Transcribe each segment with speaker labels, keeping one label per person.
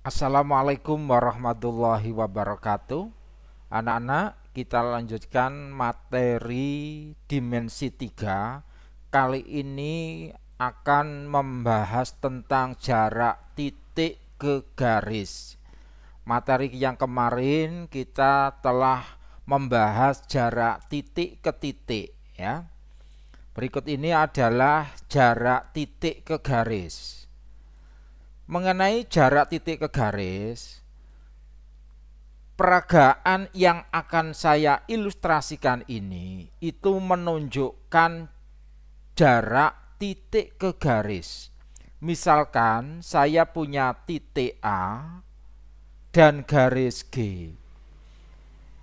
Speaker 1: Assalamualaikum warahmatullahi wabarakatuh. Anak-anak, kita lanjutkan materi dimensi 3. Kali ini akan membahas tentang jarak titik ke garis. Materi yang kemarin kita telah membahas jarak titik ke titik ya. Berikut ini adalah jarak titik ke garis mengenai jarak titik ke garis peragaan yang akan saya ilustrasikan ini itu menunjukkan jarak titik ke garis misalkan saya punya titik A dan garis G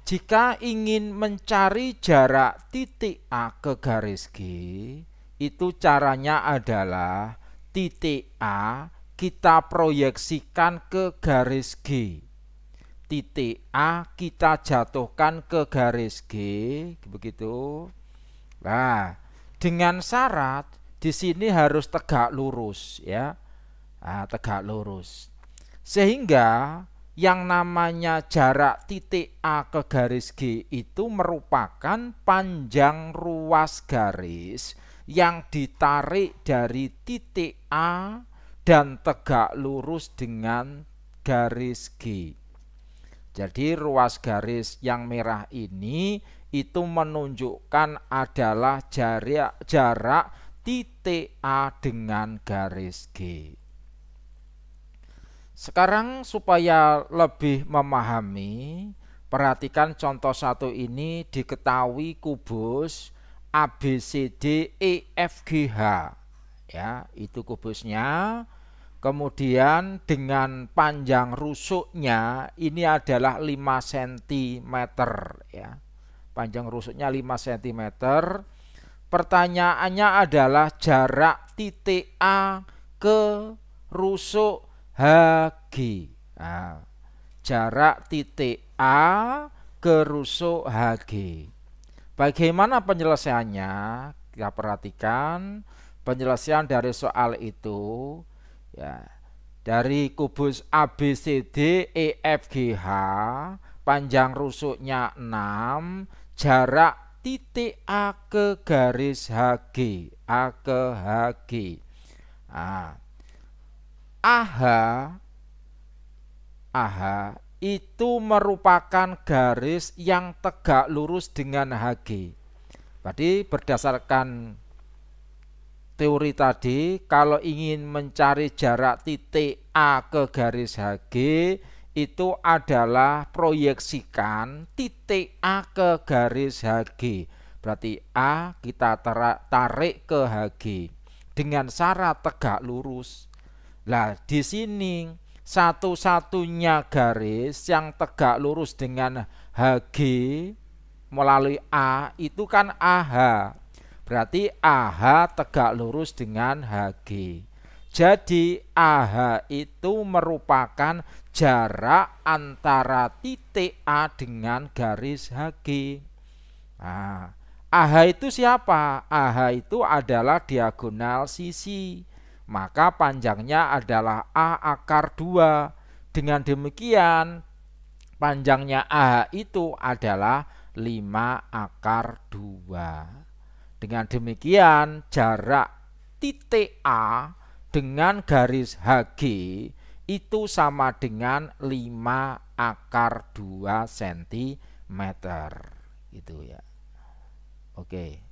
Speaker 1: jika ingin mencari jarak titik A ke garis G itu caranya adalah titik A kita proyeksikan ke garis G. Titik A kita jatuhkan ke garis G, begitu. Nah, dengan syarat di sini harus tegak lurus ya. Nah, tegak lurus. Sehingga yang namanya jarak titik A ke garis G itu merupakan panjang ruas garis yang ditarik dari titik A dan tegak lurus dengan garis G. Jadi ruas garis yang merah ini itu menunjukkan adalah jarak jarak titik A dengan garis G. Sekarang supaya lebih memahami, perhatikan contoh satu ini diketahui kubus ABCD EFGH. Ya, itu kubusnya. Kemudian dengan panjang rusuknya ini adalah 5 cm ya. Panjang rusuknya 5 cm. Pertanyaannya adalah jarak titik A ke rusuk HG. Nah, jarak titik A ke rusuk HG. Bagaimana penyelesaiannya? Kita perhatikan penyelesaian dari soal itu ya dari kubus ABCD EFGH panjang rusuknya 6 jarak titik A ke garis HG A ke HG nah, AH AH itu merupakan garis yang tegak lurus dengan HG. Jadi berdasarkan teori tadi kalau ingin mencari jarak titik A ke garis HG itu adalah proyeksikan titik A ke garis HG. Berarti A kita tarik ke HG dengan syarat tegak lurus. Lah di sini satu-satunya garis yang tegak lurus dengan HG melalui A itu kan AH Berarti AH tegak lurus dengan HG. Jadi AH itu merupakan jarak antara titik A dengan garis HG. Nah, AH itu siapa? AH itu adalah diagonal sisi. Maka panjangnya adalah A akar 2. Dengan demikian, panjangnya AH itu adalah 5 akar 2. Dengan demikian, jarak titik A dengan garis HG itu sama dengan 5 akar 2 cm. Gitu ya. Oke. Okay.